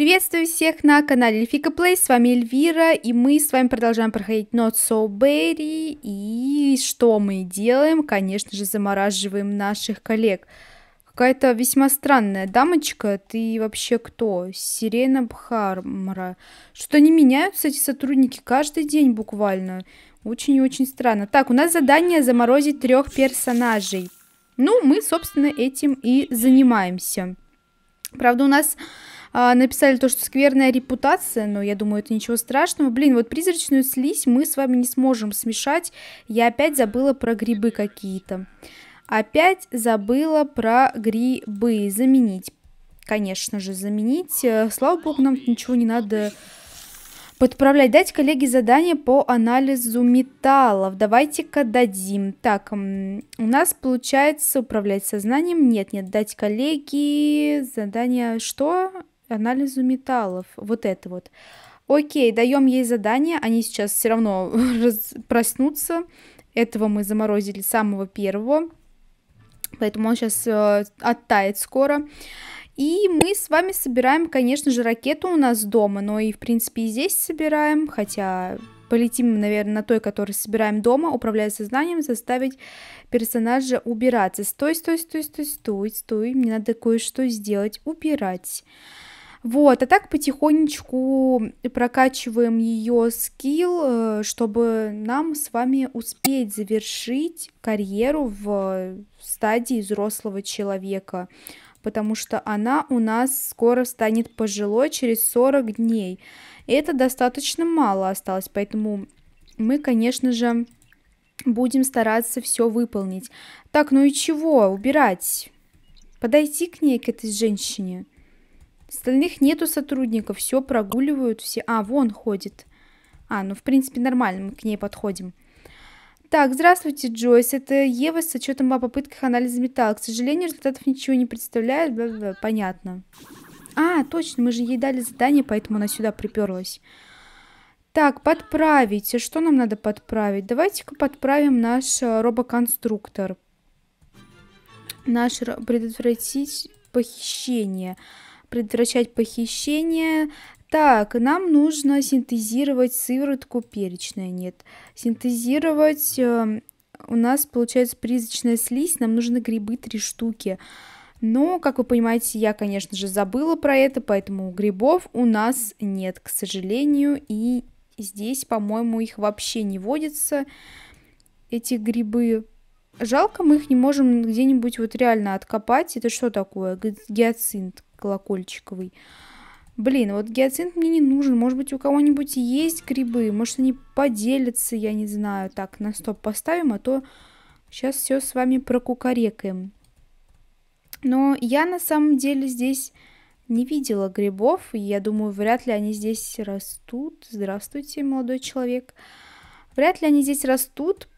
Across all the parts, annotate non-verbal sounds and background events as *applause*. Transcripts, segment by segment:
Приветствую всех на канале Эльфика Плей, с вами Эльвира, и мы с вами продолжаем проходить Not So Berry, и что мы делаем? Конечно же, замораживаем наших коллег. Какая-то весьма странная дамочка, ты вообще кто? Сирена Бхармара. Что не меняются, эти сотрудники, каждый день буквально. Очень и очень странно. Так, у нас задание заморозить трех персонажей. Ну, мы, собственно, этим и занимаемся. Правда, у нас а, написали то, что скверная репутация, но я думаю, это ничего страшного. Блин, вот призрачную слизь мы с вами не сможем смешать. Я опять забыла про грибы какие-то. Опять забыла про грибы. Заменить. Конечно же, заменить. Э, слава богу, нам ничего не надо подправлять. Дать коллеге задание по анализу металлов. Давайте-ка дадим. Так, у нас получается управлять сознанием. Нет, нет, дать коллеге задание что? анализу металлов, вот это вот. Окей, даем ей задание, они сейчас все равно *laughs* проснутся. Этого мы заморозили самого первого, поэтому он сейчас э, оттает скоро. И мы с вами собираем, конечно же, ракету у нас дома, но и, в принципе, и здесь собираем, хотя полетим, наверное, на той, которую собираем дома, управляя сознанием, заставить персонажа убираться. Стой, стой, стой, стой, стой, стой, мне надо кое-что сделать, убирать. Вот, а так потихонечку прокачиваем ее скилл, э, чтобы нам с вами успеть завершить карьеру в стадии взрослого человека, потому что она у нас скоро станет пожилой через 40 дней. И это достаточно мало осталось, поэтому мы, конечно же, будем стараться все выполнить. Так, ну и чего убирать? Подойти к ней, к этой женщине. Остальных нету сотрудников, все прогуливают, все... А, вон ходит. А, ну, в принципе, нормально, мы к ней подходим. Так, здравствуйте, Джойс. Это Ева с отчетом о попытках анализа металла. К сожалению, результатов ничего не представляет. Бла -бла -бла. Понятно. А, точно, мы же ей дали задание, поэтому она сюда приперлась. Так, подправить. А что нам надо подправить? Давайте-ка подправим наш э, робоконструктор. Наш предотвратить похищение. Похищение предотвращать похищение. Так, нам нужно синтезировать сыворотку перечная, нет. Синтезировать э, у нас получается призрачная слизь, нам нужны грибы три штуки. Но, как вы понимаете, я, конечно же, забыла про это, поэтому грибов у нас нет, к сожалению, и здесь, по-моему, их вообще не водится, эти грибы. Жалко, мы их не можем где-нибудь вот реально откопать. Это что такое? Гиацинт колокольчиковый. Блин, вот гиацинт мне не нужен. Может быть, у кого-нибудь есть грибы? Может, они поделятся, я не знаю. Так, на стоп поставим, а то сейчас все с вами прокукарекаем. Но я на самом деле здесь не видела грибов, и я думаю, вряд ли они здесь растут. Здравствуйте, молодой человек. Вряд ли они здесь растут.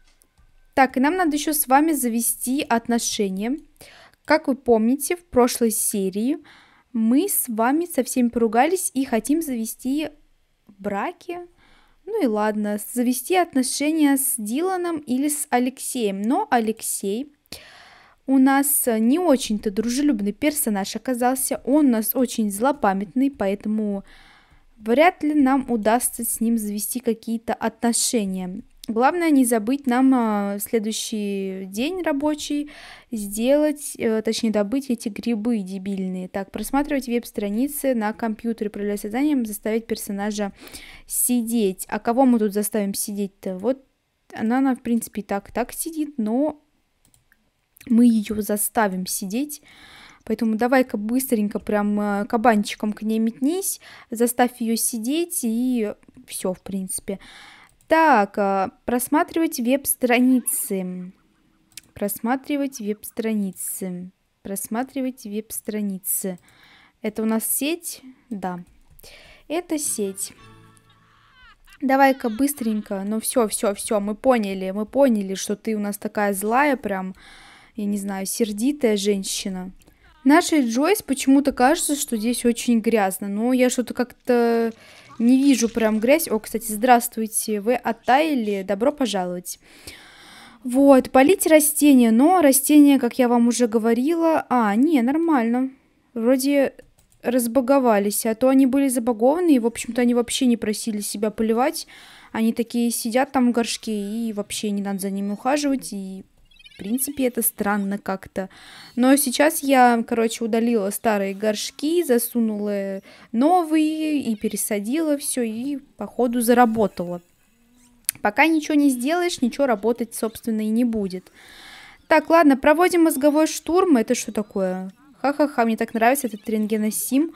Так, и нам надо еще с вами завести отношения. Как вы помните, в прошлой серии мы с вами совсем поругались и хотим завести браки. Ну и ладно, завести отношения с Диланом или с Алексеем. Но Алексей у нас не очень-то дружелюбный персонаж оказался. Он у нас очень злопамятный, поэтому вряд ли нам удастся с ним завести какие-то отношения. Главное не забыть нам а, следующий день рабочий сделать, э, точнее добыть эти грибы дебильные. Так, просматривать веб-страницы на компьютере, управляя созданием, заставить персонажа сидеть. А кого мы тут заставим сидеть-то? Вот она, она, в принципе, и так, так сидит, но мы ее заставим сидеть. Поэтому давай-ка быстренько прям э, кабанчиком к ней метнись, заставь ее сидеть и все, в принципе. Так, а, просматривать веб-страницы. Просматривать веб-страницы. Просматривать веб-страницы. Это у нас сеть? Да. Это сеть. Давай-ка быстренько. Ну все, все, все, мы поняли, мы поняли, что ты у нас такая злая, прям, я не знаю, сердитая женщина. Нашей Джойс почему-то кажется, что здесь очень грязно. Но я что-то как-то не вижу прям грязь. О, кстати, здравствуйте, вы оттаяли, добро пожаловать. Вот, полить растения, но растения, как я вам уже говорила... А, не, нормально. Вроде разбаговались, а то они были забагованы, и, в общем-то, они вообще не просили себя поливать. Они такие сидят там в горшке, и вообще не надо за ними ухаживать, и в принципе, это странно как-то. Но сейчас я, короче, удалила старые горшки, засунула новые и пересадила все, и походу заработала. Пока ничего не сделаешь, ничего работать, собственно, и не будет. Так, ладно, проводим мозговой штурм. Это что такое? Ха-ха-ха, мне так нравится этот рентгеносим.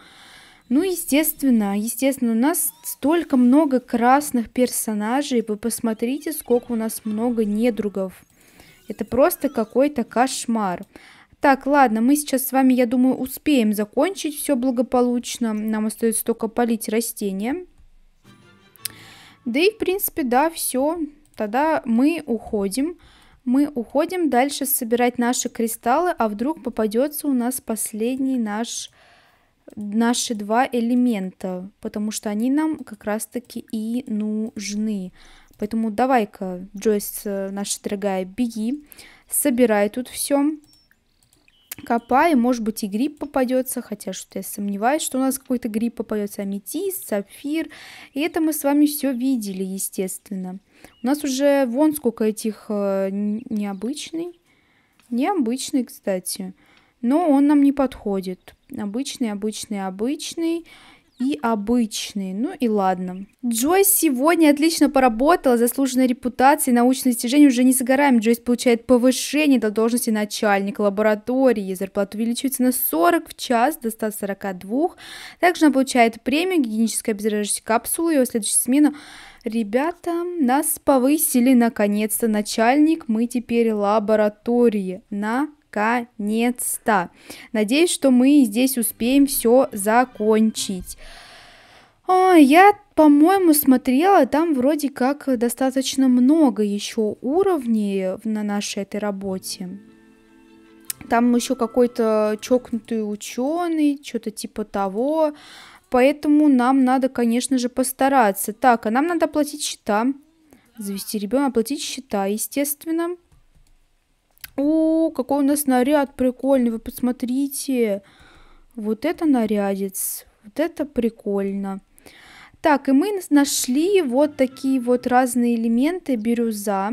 Ну, естественно, естественно, у нас столько много красных персонажей. Вы посмотрите, сколько у нас много недругов. Это просто какой-то кошмар. Так, ладно, мы сейчас с вами, я думаю, успеем закончить все благополучно. Нам остается только полить растения. Да и, в принципе, да, все. Тогда мы уходим. Мы уходим дальше собирать наши кристаллы, а вдруг попадется у нас последний наш наши два элемента, потому что они нам как раз-таки и нужны. Поэтому давай-ка, Джойс, э, наша дорогая, беги, собирай тут все, копай, может быть и гриб попадется, хотя что-то я сомневаюсь, что у нас какой-то гриб попадется, аметист, сапфир, и это мы с вами все видели, естественно. У нас уже вон сколько этих э, необычный, необычный, кстати, но он нам не подходит. Обычный, обычный, обычный и обычные. Ну и ладно. Джойс сегодня отлично поработала, заслуженная репутация и научные достижения уже не за горами. Джойс получает повышение до должности начальника лаборатории. Зарплата увеличивается на 40 в час до 142. Также она получает премию, гигиеническое обеззараживающее капсулу, его следующую смену. Ребята, нас повысили наконец-то начальник, мы теперь лаборатории на наконец-то. Надеюсь, что мы здесь успеем все закончить. А, я, по-моему, смотрела, там вроде как достаточно много еще уровней на нашей этой работе. Там еще какой-то чокнутый ученый, что-то типа того. Поэтому нам надо, конечно же, постараться. Так, а нам надо платить счета. Завести ребенка, оплатить счета, естественно. О, какой у нас наряд прикольный, вы посмотрите. Вот это нарядец, вот это прикольно. Так, и мы нашли вот такие вот разные элементы бирюза.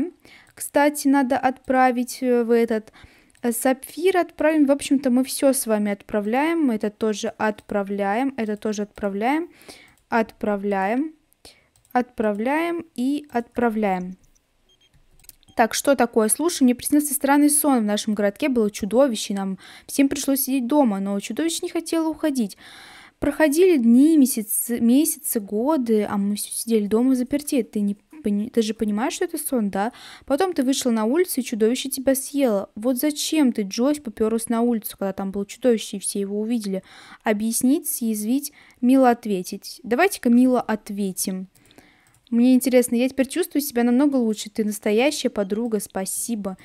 Кстати, надо отправить э, в этот э, сапфир отправим. В общем-то, мы все с вами отправляем. Мы это тоже отправляем, это тоже отправляем, отправляем, отправляем и отправляем. Так, что такое? Слушай, мне приснился странный сон. В нашем городке было чудовище, нам всем пришлось сидеть дома, но чудовище не хотело уходить. Проходили дни, месяцы, месяцы, годы, а мы все сидели дома заперти. Ты не ты же понимаешь, что это сон, да? Потом ты вышла на улицу, и чудовище тебя съело. Вот зачем ты, Джойс, попёрлась на улицу, когда там было чудовище, и все его увидели? Объяснить, съязвить, мило ответить. Давайте-ка мило ответим. Мне интересно, я теперь чувствую себя намного лучше. Ты настоящая подруга, спасибо.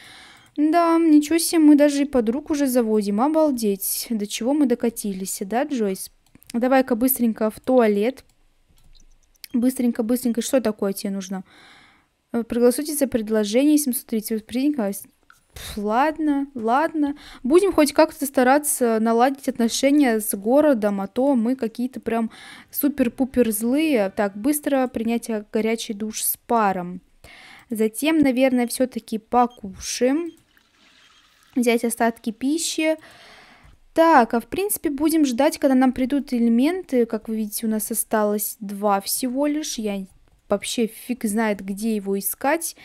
Да, ничего себе, мы даже и подруг уже заводим. Обалдеть, до чего мы докатились, да, Джойс? Давай-ка быстренько в туалет. Быстренько, быстренько. Что такое тебе нужно? Э, проголосуйте за предложение 730. Принялось ладно, ладно. Будем хоть как-то стараться наладить отношения с городом, а то мы какие-то прям супер-пупер злые. Так, быстро принятие горячий душ с паром. Затем, наверное, все-таки покушаем. Взять остатки пищи. Так, а в принципе будем ждать, когда нам придут элементы. Как вы видите, у нас осталось два всего лишь. Я вообще фиг знает, где его искать.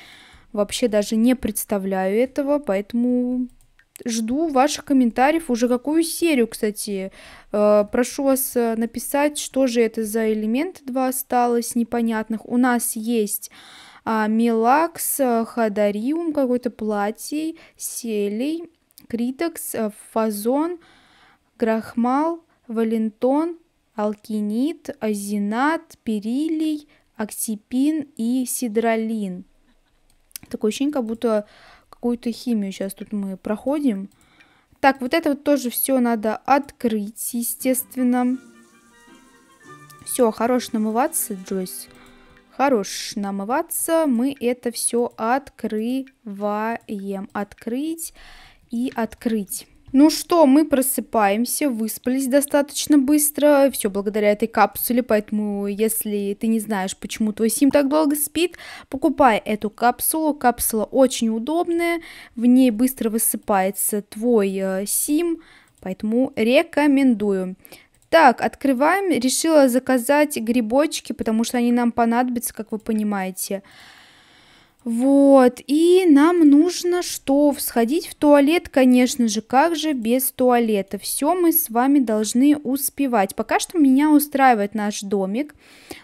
Вообще даже не представляю этого, поэтому жду ваших комментариев. Уже какую серию, кстати. Э, прошу вас э, написать, что же это за элемент 2 осталось непонятных. У нас есть а, мелакс, э, хадариум, какой-то платий, селей, критекс, фазон, грахмал, валентон, алкинит, азинат, перилий, оксипин и сидролин. Такое ощущение, как будто какую-то химию сейчас тут мы проходим. Так, вот это вот тоже все надо открыть, естественно. Все, хорош намываться, Джойс. Хорош намываться. Мы это все открываем. Открыть и открыть. Ну что, мы просыпаемся, выспались достаточно быстро, все благодаря этой капсуле, поэтому если ты не знаешь, почему твой сим так долго спит, покупай эту капсулу, капсула очень удобная, в ней быстро высыпается твой э, сим, поэтому рекомендую. Так, открываем, решила заказать грибочки, потому что они нам понадобятся, как вы понимаете. Вот, и нам нужно что? сходить в туалет, конечно же, как же без туалета? Все мы с вами должны успевать. Пока что меня устраивает наш домик,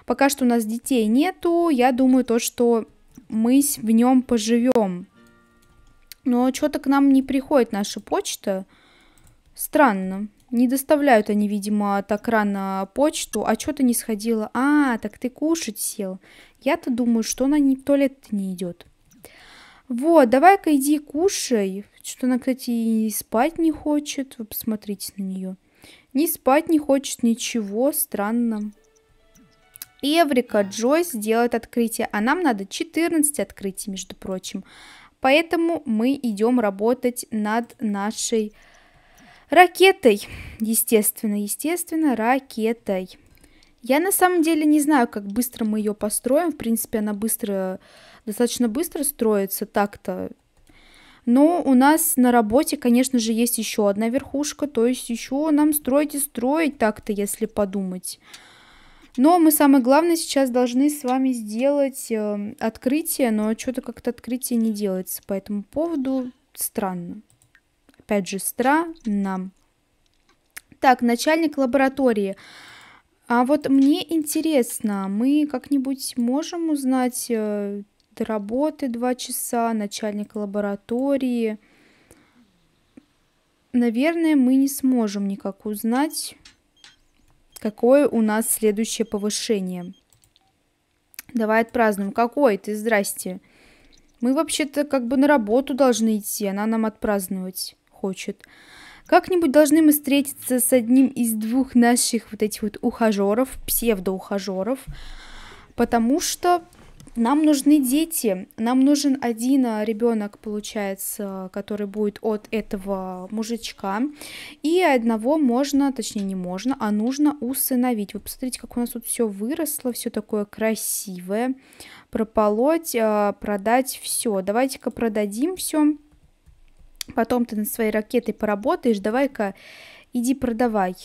пока что у нас детей нету, я думаю то, что мы в нем поживем. Но что-то к нам не приходит наша почта. Странно. Не доставляют они, видимо, так рано почту. А что то не сходила? А, так ты кушать сел. Я-то думаю, что она не в туалет не идет. Вот, давай-ка иди кушай. Что она, кстати, и спать не хочет. Вы посмотрите на нее. Не спать не хочет, ничего, странно. Эврика Джойс делает открытие, а нам надо 14 открытий, между прочим. Поэтому мы идем работать над нашей Ракетой. Естественно, естественно, ракетой. Я на самом деле не знаю, как быстро мы ее построим. В принципе, она быстро, достаточно быстро строится так-то. Но у нас на работе, конечно же, есть еще одна верхушка, то есть еще нам строить и строить так-то, если подумать. Но мы самое главное сейчас должны с вами сделать э, открытие, но что-то как-то открытие не делается по этому поводу. Странно опять же, странно. Так, начальник лаборатории. А вот мне интересно, мы как-нибудь можем узнать э, до работы два часа, начальник лаборатории? Наверное, мы не сможем никак узнать, какое у нас следующее повышение. Давай отпразднуем. Какой ты? Здрасте. Мы вообще-то как бы на работу должны идти, она нам отпраздновать хочет. Как-нибудь должны мы встретиться с одним из двух наших вот этих вот ухажеров, псевдоухажеров, потому что нам нужны дети, нам нужен один а, ребенок, получается, который будет от этого мужичка, и одного можно, точнее не можно, а нужно усыновить. Вы посмотрите, как у нас тут все выросло, все такое красивое, прополоть, а, продать все. Давайте-ка продадим все потом ты над своей ракетой поработаешь, давай-ка иди продавай.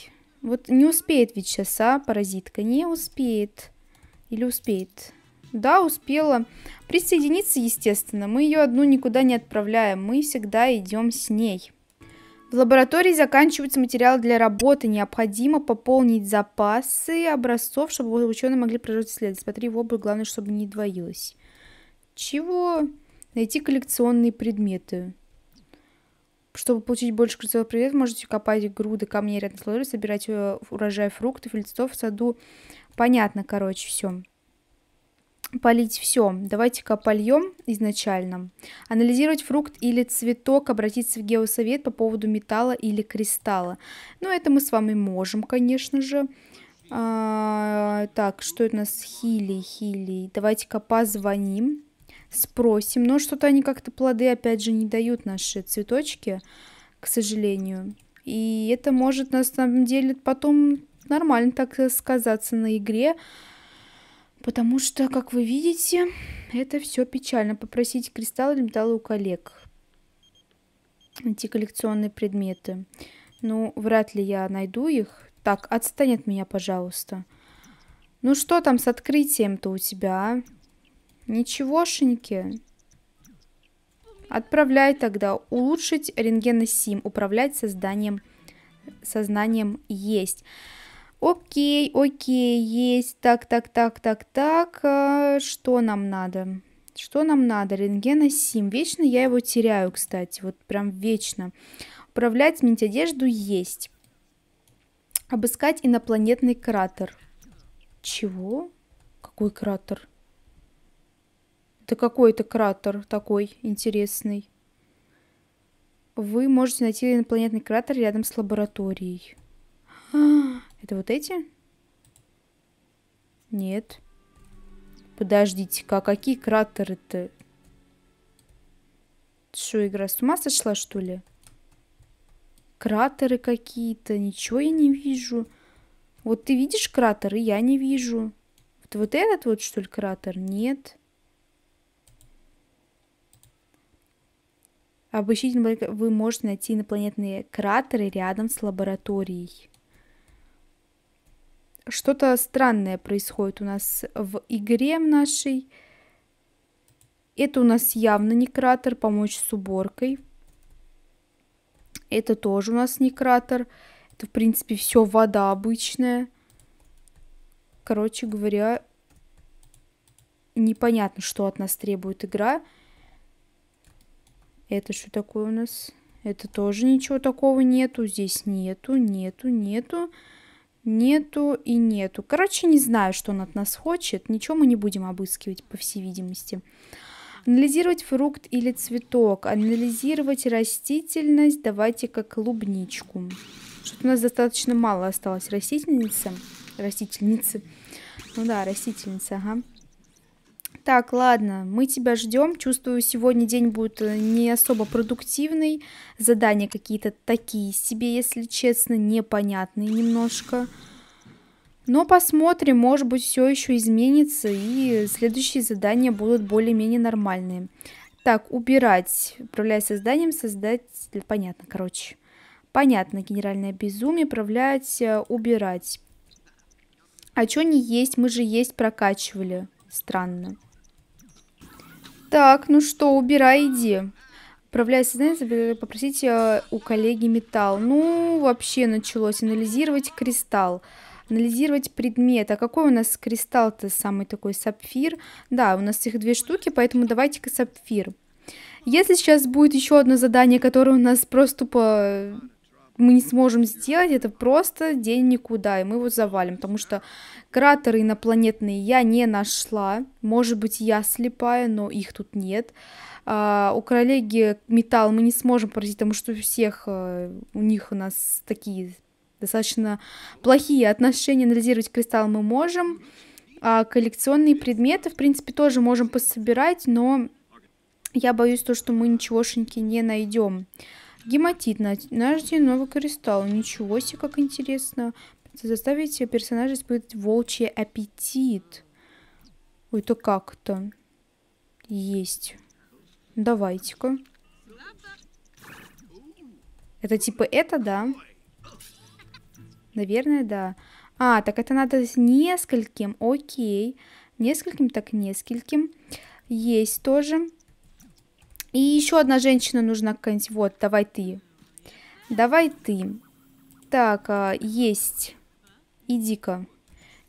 Вот не успеет ведь сейчас, а, паразитка, не успеет. Или успеет? Да, успела. Присоединиться, естественно, мы ее одну никуда не отправляем, мы всегда идем с ней. В лаборатории заканчиваются материалы для работы. Необходимо пополнить запасы образцов, чтобы ученые могли продолжить исследовать. Смотри в обувь, главное, чтобы не двоилось. Чего? Найти коллекционные предметы. Чтобы получить больше кольцевых привет, можете копать груды камней рядом с лоджией, собирать э, урожай фруктов и цветов в саду. Понятно, короче, все полить все. Давайте-ка польем изначально. Анализировать фрукт или цветок, обратиться в геосовет по поводу металла или кристалла. Ну, это мы с вами можем, конечно же. А, так, что это у нас? Хили, хили. Давайте-ка позвоним спросим. Но что-то они как-то плоды, опять же, не дают наши цветочки, к сожалению. И это может на самом деле потом нормально так сказаться на игре. Потому что, как вы видите, это все печально. Попросить кристаллы или металлы у коллег. Эти коллекционные предметы. Ну, вряд ли я найду их. Так, отстань от меня, пожалуйста. Ну что там с открытием-то у тебя, а? Ничегошеньки. Отправляй тогда. Улучшить рентгеносим. Управлять созданием, сознанием есть. Окей, окей, есть. Так, так, так, так, так. Э, что нам надо? Что нам надо? Рентгеносим. Вечно я его теряю, кстати. Вот прям вечно. Управлять, сменить одежду есть. Обыскать инопланетный кратер. Чего? Какой кратер? Да какой это кратер такой интересный? Вы можете найти инопланетный кратер рядом с лабораторией. *gasps* Это вот эти? Нет. Подождите-ка, а какие кратеры-то? Что, игра с ума сошла, что ли? Кратеры какие-то, ничего я не вижу. Вот ты видишь кратеры, я не вижу. Вот, вот этот вот, что ли, кратер? Нет. Обычно вы можете найти инопланетные кратеры рядом с лабораторией. Что-то странное происходит у нас в игре в нашей. Это у нас явно не кратер, помочь с уборкой. Это тоже у нас не кратер. Это, в принципе, все вода обычная. Короче говоря, непонятно, что от нас требует игра. Игра. Это что такое у нас? Это тоже ничего такого нету. Здесь нету, нету, нету, нету и нету. Короче, не знаю, что он от нас хочет. Ничего мы не будем обыскивать, по всей видимости. Анализировать фрукт или цветок. Анализировать растительность. Давайте-ка клубничку. Что-то у нас достаточно мало осталось растительницы. Растительницы. Ну да, растительница, ага. Так, ладно, мы тебя ждем. Чувствую, сегодня день будет э, не особо продуктивный. Задания какие-то такие себе, если честно, непонятные немножко. Но посмотрим, может быть, все еще изменится, и следующие задания будут более-менее нормальные. Так, убирать, управляя созданием, создать... Понятно, короче. Понятно, генеральное безумие, управлять, э, убирать. А что не есть? Мы же есть прокачивали. Странно. Так, ну что, убирай, иди. Отправляя сознание, попросите э, у коллеги металл. Ну, вообще началось анализировать кристалл. Анализировать предмет. А какой у нас кристалл-то самый такой сапфир? Да, у нас их две штуки, поэтому давайте-ка сапфир. Если сейчас будет еще одно задание, которое у нас просто по мы не сможем сделать, это просто день никуда, и мы его завалим, потому что кратеры инопланетные я не нашла, может быть, я слепая, но их тут нет. А, у коллеги металл мы не сможем поразить, потому что у всех, э, у них у нас такие достаточно плохие отношения, анализировать кристалл мы можем, а коллекционные предметы, в принципе, тоже можем пособирать, но я боюсь то, что мы ничегошеньки не найдем. Гематит. нажди новый кристалл. Ничего себе, как интересно. Заставите персонажа испытывать волчий аппетит. Ой, это как-то. Есть. Давайте-ка. Это типа это, да? Наверное, да. А, так это надо с нескольким. Окей. Нескольким так нескольким. Есть тоже. И еще одна женщина нужна какая-нибудь. Вот, давай ты. Давай ты. Так, а, есть. Иди-ка.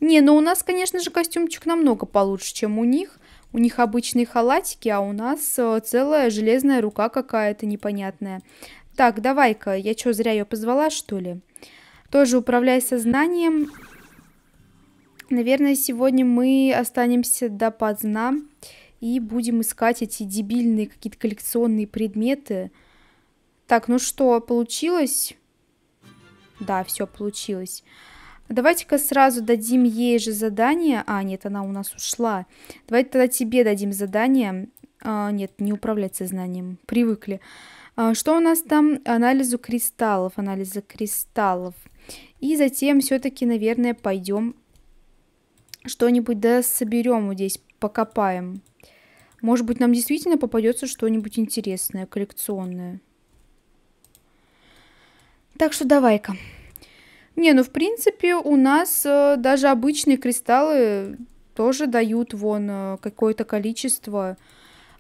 Не, ну у нас, конечно же, костюмчик намного получше, чем у них. У них обычные халатики, а у нас э, целая железная рука какая-то непонятная. Так, давай-ка, я что, зря ее позвала, что ли? Тоже управляй сознанием. Наверное, сегодня мы останемся до поздна и будем искать эти дебильные какие-то коллекционные предметы. Так, ну что, получилось? Да, все получилось. Давайте-ка сразу дадим ей же задание. А, нет, она у нас ушла. Давайте тогда тебе дадим задание. А, нет, не управлять сознанием. Привыкли. А, что у нас там? Анализу кристаллов. Анализа кристаллов. И затем все-таки, наверное, пойдем что-нибудь да соберем вот здесь, покопаем. Может быть, нам действительно попадется что-нибудь интересное, коллекционное. Так что давай-ка. Не, ну в принципе у нас э, даже обычные кристаллы тоже дают вон э, какое-то количество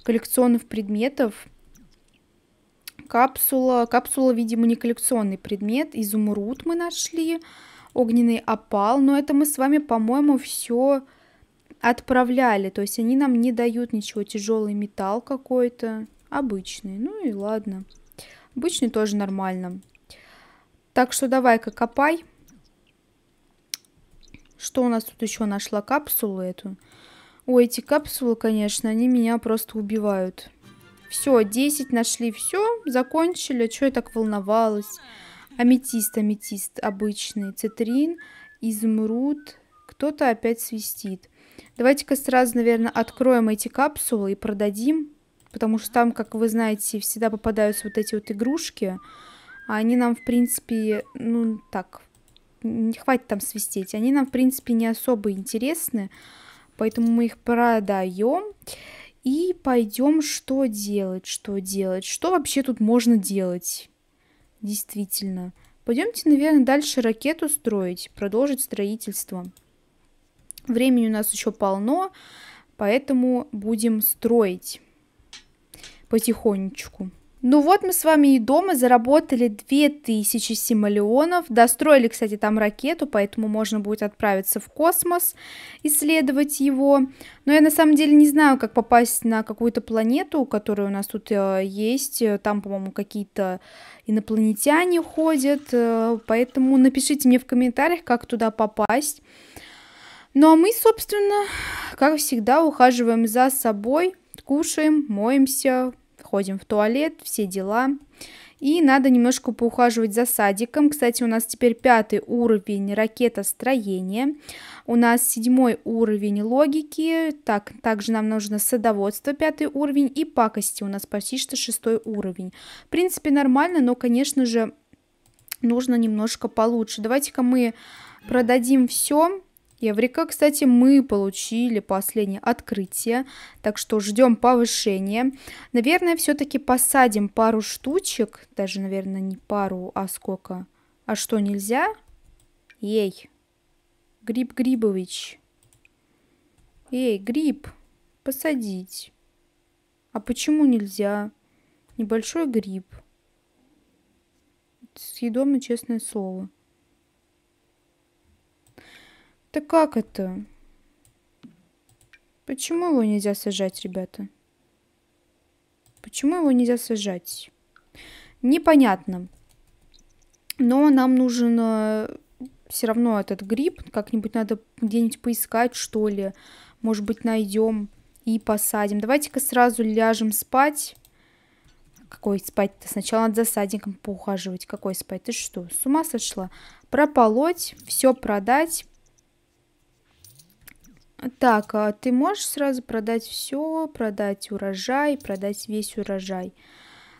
коллекционных предметов. Капсула. Капсула, видимо, не коллекционный предмет. Изумруд мы нашли. Огненный опал. Но это мы с вами, по-моему, все отправляли, то есть они нам не дают ничего, тяжелый металл какой-то, обычный, ну и ладно, обычный тоже нормально. Так что давай-ка копай. Что у нас тут еще нашла? Капсулу эту. Ой, эти капсулы, конечно, они меня просто убивают. Все, 10 нашли, все, закончили. Че я так волновалась? Аметист, аметист обычный, цитрин, изумруд. Кто-то опять свистит. Давайте-ка сразу, наверное, откроем эти капсулы и продадим. Потому что там, как вы знаете, всегда попадаются вот эти вот игрушки. А они нам, в принципе, ну так, не хватит там свистеть. Они нам, в принципе, не особо интересны. Поэтому мы их продаем. И пойдем, что делать, что делать. Что вообще тут можно делать? Действительно. Пойдемте, наверное, дальше ракету строить. Продолжить строительство. Времени у нас еще полно, поэтому будем строить потихонечку. Ну вот мы с вами и дома заработали 2000 симолеонов. Достроили, кстати, там ракету, поэтому можно будет отправиться в космос, исследовать его. Но я на самом деле не знаю, как попасть на какую-то планету, которая у нас тут э, есть. Там, по-моему, какие-то инопланетяне ходят. Э, поэтому напишите мне в комментариях, как туда попасть. Ну а мы, собственно, как всегда, ухаживаем за собой, кушаем, моемся, ходим в туалет, все дела. И надо немножко поухаживать за садиком. Кстати, у нас теперь пятый уровень ракетостроения. У нас седьмой уровень логики. Так, также нам нужно садоводство, пятый уровень. И пакости у нас почти что шестой уровень. В принципе, нормально, но, конечно же, нужно немножко получше. Давайте-ка мы продадим все Еврика, кстати, мы получили последнее открытие, так что ждем повышения. Наверное, все-таки посадим пару штучек, даже, наверное, не пару, а сколько. А что, нельзя? Ей, Гриб Грибович. Эй, гриб, посадить. А почему нельзя? Небольшой гриб. Съедобно, честное слово. Так как это? Почему его нельзя сажать, ребята? Почему его нельзя сажать? Непонятно. Но нам нужен э, все равно этот гриб. Как-нибудь надо где-нибудь поискать, что ли. Может быть, найдем и посадим. Давайте-ка сразу ляжем спать. Какой спать-то? Сначала надо за садиком поухаживать. Какой спать? Ты что, с ума сошла? Прополоть, все продать так, а ты можешь сразу продать все, продать урожай, продать весь урожай.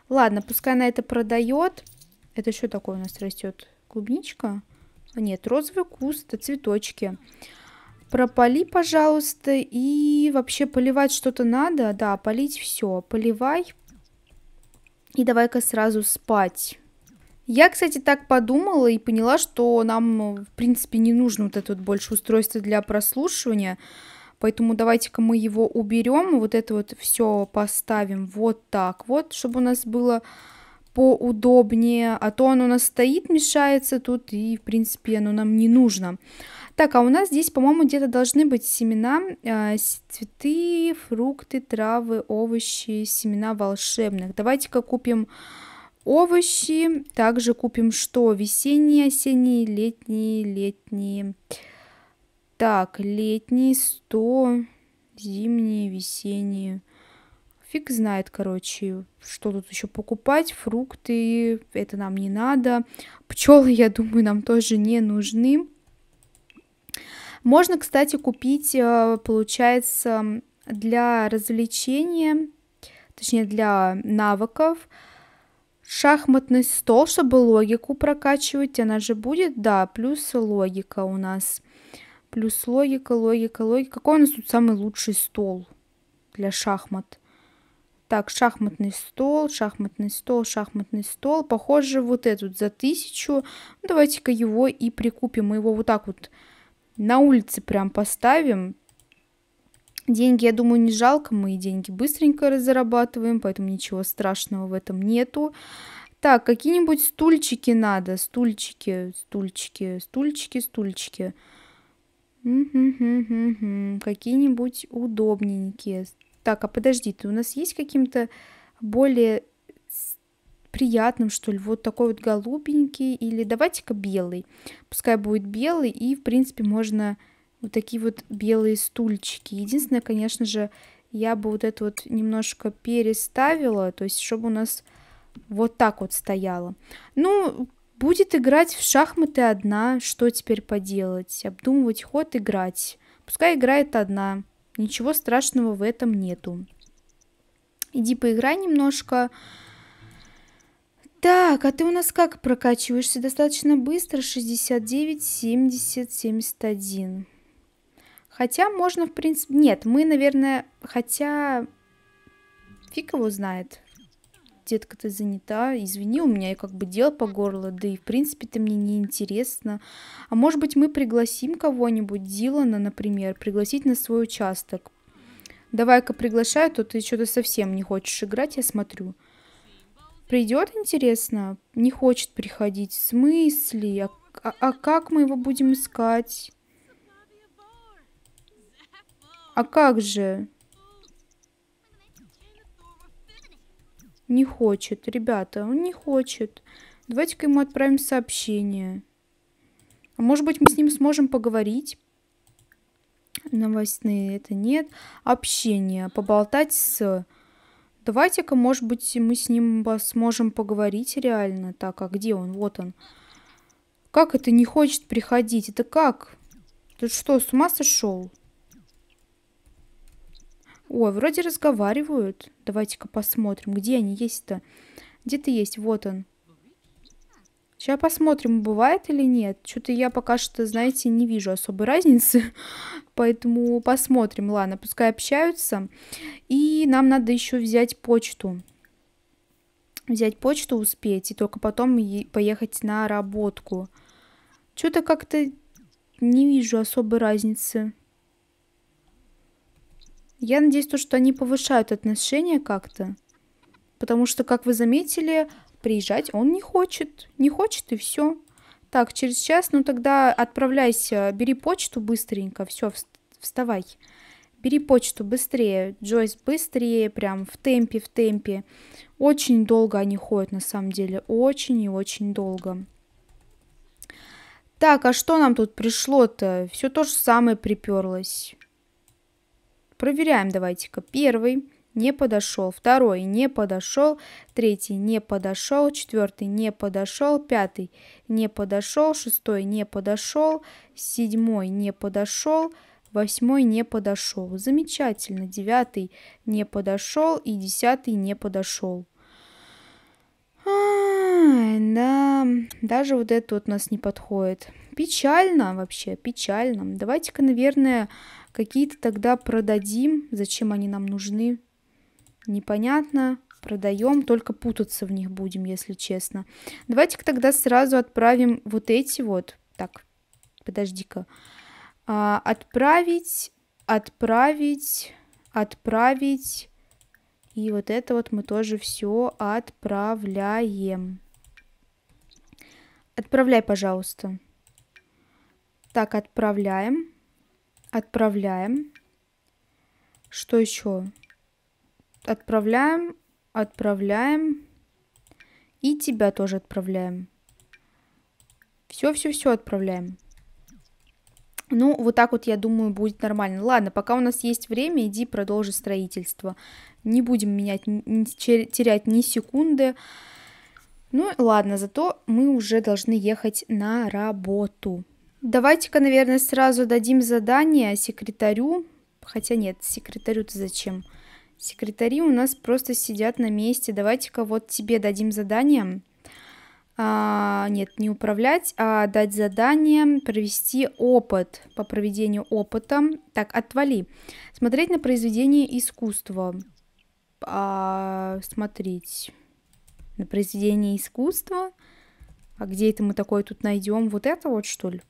Ладно, пускай она это продает. Это что такое у нас растет? Клубничка? А нет, розовый куст, это цветочки. Пропали, пожалуйста, и вообще поливать что-то надо. Да, полить все. Поливай. И давай-ка сразу спать. Я, кстати, так подумала и поняла, что нам, в принципе, не нужно вот это вот больше устройство для прослушивания. Поэтому давайте-ка мы его уберем, вот это вот все поставим вот так вот, чтобы у нас было поудобнее, а то оно у нас стоит, мешается тут, и, в принципе, оно нам не нужно. Так, а у нас здесь, по-моему, где-то должны быть семена, э, цветы, фрукты, травы, овощи, семена волшебных. Давайте-ка купим овощи. Также купим что? Весенние, осенние, летние, летние. Так, летние 100, зимние, весенние. Фиг знает, короче, что тут еще покупать. Фрукты, это нам не надо. Пчелы, я думаю, нам тоже не нужны. Можно, кстати, купить, э, получается, для развлечения, точнее, для навыков – шахматный стол, чтобы логику прокачивать, она же будет, да, плюс логика у нас. Плюс логика, логика, логика. Какой у нас тут самый лучший стол для шахмат? Так, шахматный стол, шахматный стол, шахматный стол. Похоже, вот этот за тысячу. Давайте-ка его и прикупим. Мы его вот так вот на улице прям поставим. Деньги, я думаю, не жалко, мы и деньги быстренько разрабатываем, поэтому ничего страшного в этом нету. Так, какие-нибудь стульчики надо, стульчики, стульчики, стульчики, стульчики. Какие-нибудь удобненькие. Так, а подожди, ты у нас есть каким-то более приятным, что ли, вот такой вот голубенький, или давайте-ка белый. Пускай будет белый, и, в принципе, можно вот такие вот белые стульчики. Единственное, конечно же, я бы вот это вот немножко переставила, то есть чтобы у нас вот так вот стояло. Ну, будет играть в шахматы одна, что теперь поделать? Обдумывать ход, играть. Пускай играет одна, ничего страшного в этом нету. Иди поиграй немножко. Так, а ты у нас как прокачиваешься? Достаточно быстро, 69, 70, 71. Хотя можно, в принципе... Нет, мы, наверное, хотя... Фиг его знает. Детка, ты занята. Извини, у меня как бы дело по горло. Да и, в принципе, ты мне не интересно. А может быть, мы пригласим кого-нибудь, Дилана, например, пригласить на свой участок. Давай-ка приглашаю, а то ты что-то совсем не хочешь играть, я смотрю. Придет, интересно? Не хочет приходить. В смысле? А, а, а как мы его будем искать? А как же? Не хочет, ребята, он не хочет. Давайте-ка ему отправим сообщение. А может быть, мы с ним сможем поговорить? Новостные это нет. Общение, поболтать с... Давайте-ка, может быть, мы с ним сможем поговорить реально. Так, а где он? Вот он. Как это не хочет приходить? Это как? Ты что, с ума сошел? Ой, вроде разговаривают. Давайте-ка посмотрим, где они есть-то. Где ты есть? Вот он. Сейчас посмотрим, бывает или нет. Что-то я пока что, знаете, не вижу особой разницы. *laughs* Поэтому посмотрим. Ладно, пускай общаются. И нам надо еще взять почту. Взять почту, успеть. И только потом поехать на работку. Что-то как-то не вижу особой разницы. Я надеюсь, то, что они повышают отношения как-то. Потому что, как вы заметили, приезжать он не хочет. Не хочет и все. Так, через час, ну тогда отправляйся, бери почту быстренько, все, вставай. Бери почту быстрее, Джойс, быстрее, прям в темпе, в темпе. Очень долго они ходят, на самом деле, очень и очень долго. Так, а что нам тут пришло-то? Все то же самое приперлось. Проверяем, давайте-ка. Первый не подошел, второй не подошел, третий не подошел, четвертый не подошел, пятый не подошел, шестой не подошел, седьмой не подошел, восьмой не подошел. Замечательно, девятый не подошел и десятый не подошел. А, да, даже вот это вот у нас не подходит. Печально вообще, печально. Давайте-ка, наверное, Какие-то тогда продадим. Зачем они нам нужны? Непонятно. Продаем, только путаться в них будем, если честно. Давайте-ка тогда сразу отправим вот эти вот. Так, подожди-ка. А, отправить, отправить, отправить. И вот это вот мы тоже все отправляем. Отправляй, пожалуйста. Так, отправляем. Отправляем. Что еще? Отправляем, отправляем. И тебя тоже отправляем. Все-все-все отправляем. Ну, вот так вот, я думаю, будет нормально. Ладно, пока у нас есть время, иди продолжи строительство. Не будем менять, не терять ни секунды. Ну, ладно, зато мы уже должны ехать на работу. Давайте-ка, наверное, сразу дадим задание секретарю. Хотя нет, секретарю-то зачем? Секретари у нас просто сидят на месте. Давайте-ка вот тебе дадим задание. А, нет, не управлять, а дать задание провести опыт по проведению опыта. Так, отвали. Смотреть на произведение искусства. А, смотреть на произведение искусства. А где это мы такое тут найдем? Вот это вот, что ли?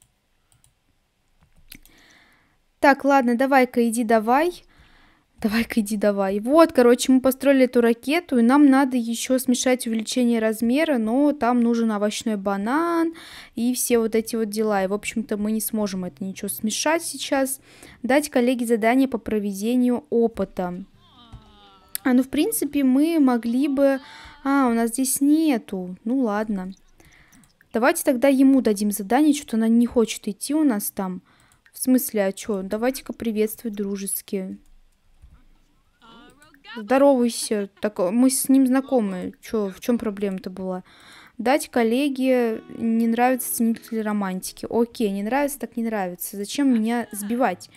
Так, ладно, давай-ка иди давай. Давай-ка иди давай. Вот, короче, мы построили эту ракету, и нам надо еще смешать увеличение размера, но там нужен овощной банан и все вот эти вот дела. И, в общем-то, мы не сможем это ничего смешать сейчас. Дать коллеге задание по проведению опыта. А, ну, в принципе, мы могли бы... А, у нас здесь нету. Ну, ладно. Давайте тогда ему дадим задание, что-то она не хочет идти у нас там. В смысле, а чё? Давайте-ка приветствуй дружески. Здоровайся. Так, э, мы с ним знакомы. Чё, в чем проблема-то была? Дать коллеге не нравится ценители романтики. Окей, не нравится, так не нравится. Зачем меня сбивать?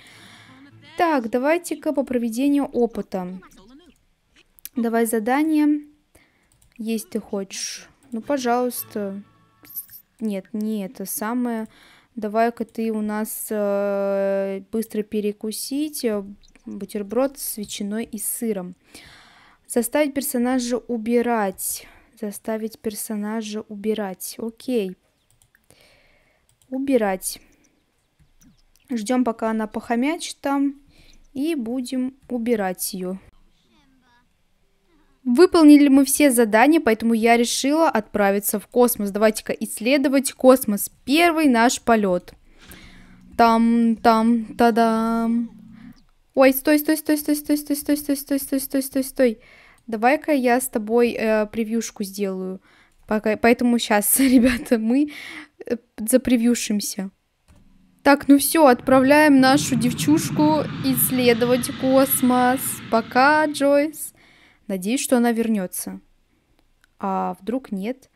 Так, давайте-ка по проведению опыта. Давай задание. Есть ты хочешь. Ну, пожалуйста. Нет, не это самое давай-ка ты у нас э, быстро перекусить э, бутерброд с ветчиной и сыром. Заставить персонажа убирать. Заставить персонажа убирать. Окей. Убирать. Ждем, пока она похомячит там. И будем убирать ее. Выполнили мы все задания, поэтому я решила отправиться в космос. Давайте-ка исследовать космос. Первый наш полет. Там, там, та-дам. Ой, стой, стой, стой, стой, стой, стой, стой, стой, стой, стой, стой, стой, стой. Давай-ка я с тобой э, превьюшку сделаю. Пока... Поэтому сейчас, ребята, мы запревьюшимся. Так, ну все, отправляем нашу девчушку исследовать космос. Пока, Джойс. Надеюсь, что она вернется. А вдруг нет?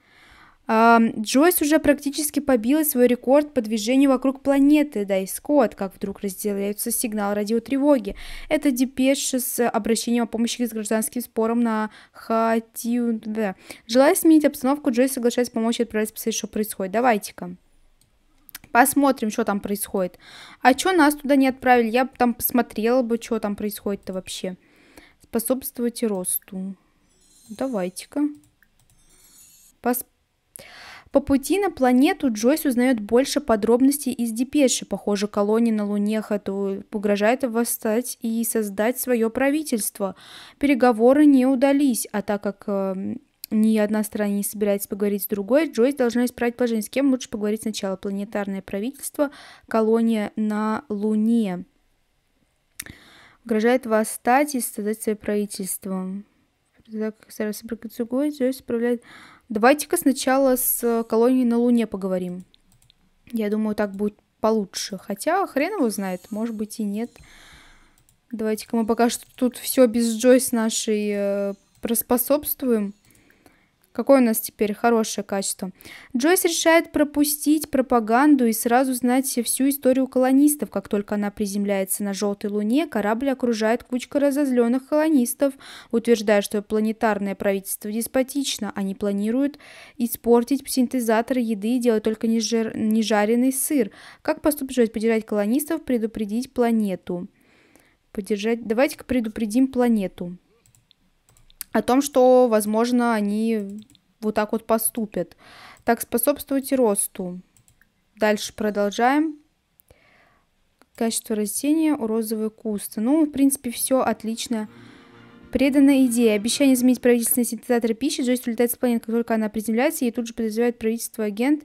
А, Джойс уже практически побила свой рекорд по движению вокруг планеты, да и Скотт, как вдруг разделяется сигнал радиотревоги. Это депеша с обращением о помощи с гражданским спором на Хатиунве. Желая сменить обстановку, Джойс соглашается помочь отправить отправляется что происходит. Давайте-ка. Посмотрим, что там происходит. А чё нас туда не отправили? Я бы там посмотрела бы, что там происходит-то вообще. Способствуйте росту. Давайте-ка. Пос... По пути на планету Джойс узнает больше подробностей из депеши. Похоже, колонии на Луне Хэту угрожает восстать и создать свое правительство. Переговоры не удались, а так как э, ни одна страна не собирается поговорить с другой, Джойс должна исправить положение. С кем лучше поговорить сначала? Планетарное правительство, колония на Луне угрожает восстать и создать свое правительство. Зоис справляет... Давайте-ка сначала с э, колонией на Луне поговорим. Я думаю, так будет получше. Хотя хрен его знает, может быть и нет. Давайте-ка мы пока что тут все без Джойс нашей э, проспособствуем. Какое у нас теперь хорошее качество? Джойс решает пропустить пропаганду и сразу знать всю историю колонистов. Как только она приземляется на желтой луне, корабль окружает кучка разозленных колонистов, утверждая, что планетарное правительство деспотично. Они планируют испортить синтезаторы еды и делать только нежир... нежаренный сыр. Как поступит Джойс? Поддержать колонистов, предупредить планету. Поддержать... Давайте-ка предупредим планету о том, что, возможно, они вот так вот поступят. Так, способствуйте росту. Дальше продолжаем. Качество растения у розового куста. Ну, в принципе, все отлично. Преданная идея. Обещание изменить правительственный синтезатор пищи. Джойс улетает с планеты, как только она приземляется, ей тут же подозревает правительство агент.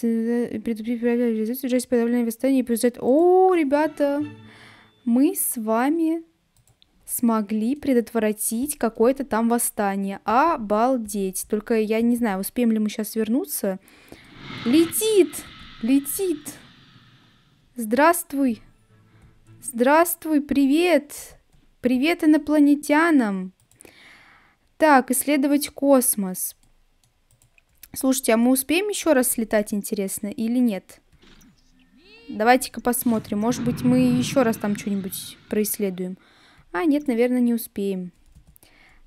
Предупредить реализацию, Джойс подавленное восстание и О, ребята, мы с вами смогли предотвратить какое-то там восстание. Обалдеть. Только я не знаю, успеем ли мы сейчас вернуться. Летит! Летит! Здравствуй! Здравствуй, привет! Привет инопланетянам! Так, исследовать космос. Слушайте, а мы успеем еще раз слетать, интересно, или нет? Давайте-ка посмотрим. Может быть, мы еще раз там что-нибудь происследуем. А, нет, наверное, не успеем.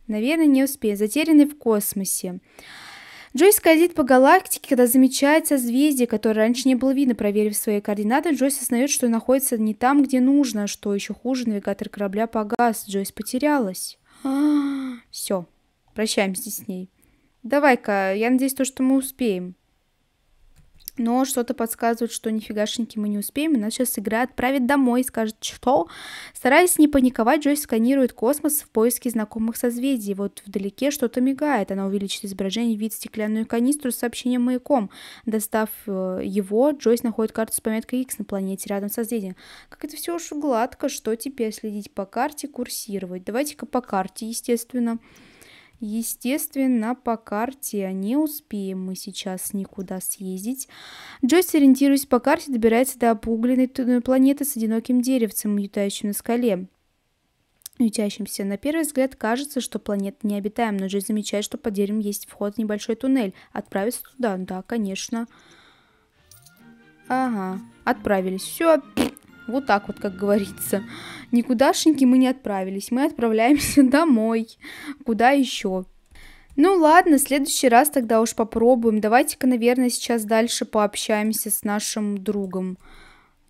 Наверное, не успеем. Затерянный в космосе. Джойс скользит по галактике, когда замечает созвездие, которое раньше не было видно. Проверив свои координаты, Джойс осознает, что находится не там, где нужно. Что еще хуже, навигатор корабля погас. Джойс потерялась. *gasps* Все, прощаемся с ней. Давай-ка, я надеюсь, то, что мы успеем но что-то подсказывает, что нифигашеньки мы не успеем, и нас сейчас игра отправит домой и скажет, что? Стараясь не паниковать, Джойс сканирует космос в поиске знакомых созвездий. Вот вдалеке что-то мигает, она увеличит изображение, видит стеклянную канистру с сообщением маяком. Достав э, его, Джойс находит карту с пометкой X на планете рядом с созвездием. Как это все уж гладко, что теперь следить по карте, курсировать. Давайте-ка по карте, естественно. Естественно. Естественно, по карте не успеем мы сейчас никуда съездить. Джойс, ориентируясь по карте, добирается до обугленной э, планеты с одиноким деревцем, ютающим на скале ютящимся. На первый взгляд кажется, что планета необитаема, но Джойс замечает, что под деревом есть вход в небольшой туннель. Отправиться туда? Да, конечно. Ага, отправились. Все, вот так вот, как говорится. Никудашеньки мы не отправились, мы отправляемся *laughs* домой. Куда еще? Ну ладно, в следующий раз тогда уж попробуем. Давайте-ка, наверное, сейчас дальше пообщаемся с нашим другом.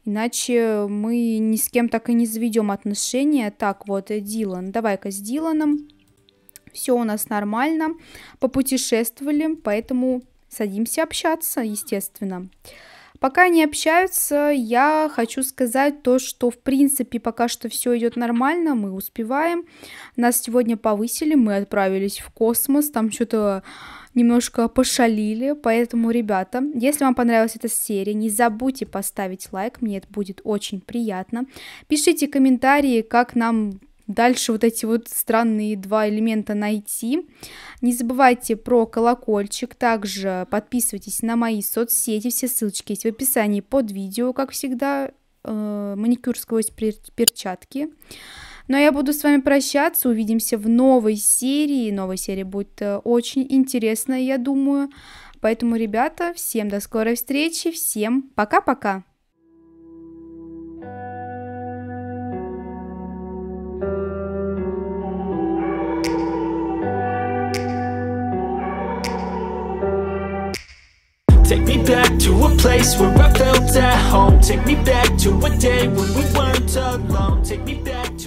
Иначе мы ни с кем так и не заведем отношения. Так, вот, Дилан, давай-ка с Диланом. Все у нас нормально. Попутешествовали, поэтому садимся общаться, естественно. Естественно. Пока они общаются, я хочу сказать то, что в принципе пока что все идет нормально, мы успеваем. Нас сегодня повысили, мы отправились в космос, там что-то немножко пошалили, поэтому, ребята, если вам понравилась эта серия, не забудьте поставить лайк, мне это будет очень приятно. Пишите комментарии, как нам дальше вот эти вот странные два элемента найти. Не забывайте про колокольчик, также подписывайтесь на мои соцсети, все ссылочки есть в описании под видео, как всегда, э, маникюр сквозь перчатки. Ну а я буду с вами прощаться, увидимся в новой серии, новая серия будет э, очень интересная, я думаю. Поэтому, ребята, всем до скорой встречи, всем пока-пока! place where I felt at home Take me back to a day when we weren't alone Take me back